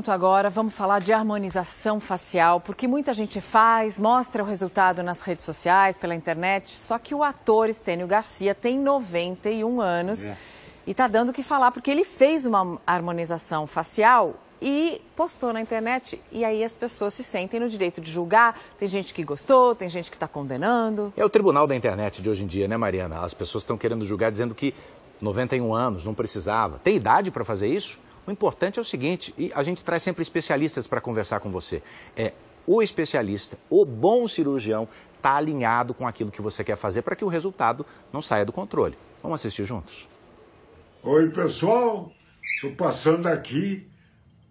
assunto agora, vamos falar de harmonização facial, porque muita gente faz, mostra o resultado nas redes sociais, pela internet, só que o ator Estênio Garcia tem 91 anos é. e está dando o que falar, porque ele fez uma harmonização facial e postou na internet. E aí as pessoas se sentem no direito de julgar. Tem gente que gostou, tem gente que está condenando. É o tribunal da internet de hoje em dia, né, Mariana? As pessoas estão querendo julgar dizendo que 91 anos não precisava. Tem idade para fazer isso? O importante é o seguinte, e a gente traz sempre especialistas para conversar com você. É, o especialista, o bom cirurgião, está alinhado com aquilo que você quer fazer para que o resultado não saia do controle. Vamos assistir juntos. Oi, pessoal. Estou passando aqui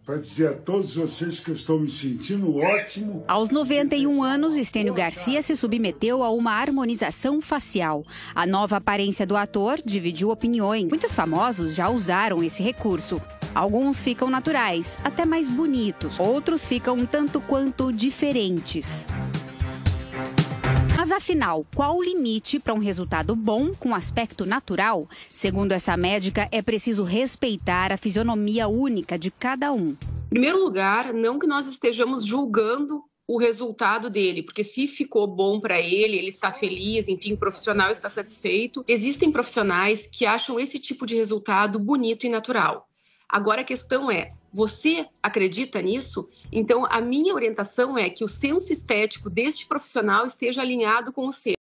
para dizer a todos vocês que eu estou me sentindo ótimo. Aos 91 anos, Estênio Garcia se submeteu a uma harmonização facial. A nova aparência do ator dividiu opiniões. Muitos famosos já usaram esse recurso. Alguns ficam naturais, até mais bonitos, outros ficam um tanto quanto diferentes. Mas afinal, qual o limite para um resultado bom com aspecto natural? Segundo essa médica, é preciso respeitar a fisionomia única de cada um. Em primeiro lugar, não que nós estejamos julgando o resultado dele, porque se ficou bom para ele, ele está feliz, enfim, o profissional está satisfeito. Existem profissionais que acham esse tipo de resultado bonito e natural. Agora a questão é: você acredita nisso? Então, a minha orientação é que o senso estético deste profissional esteja alinhado com o seu.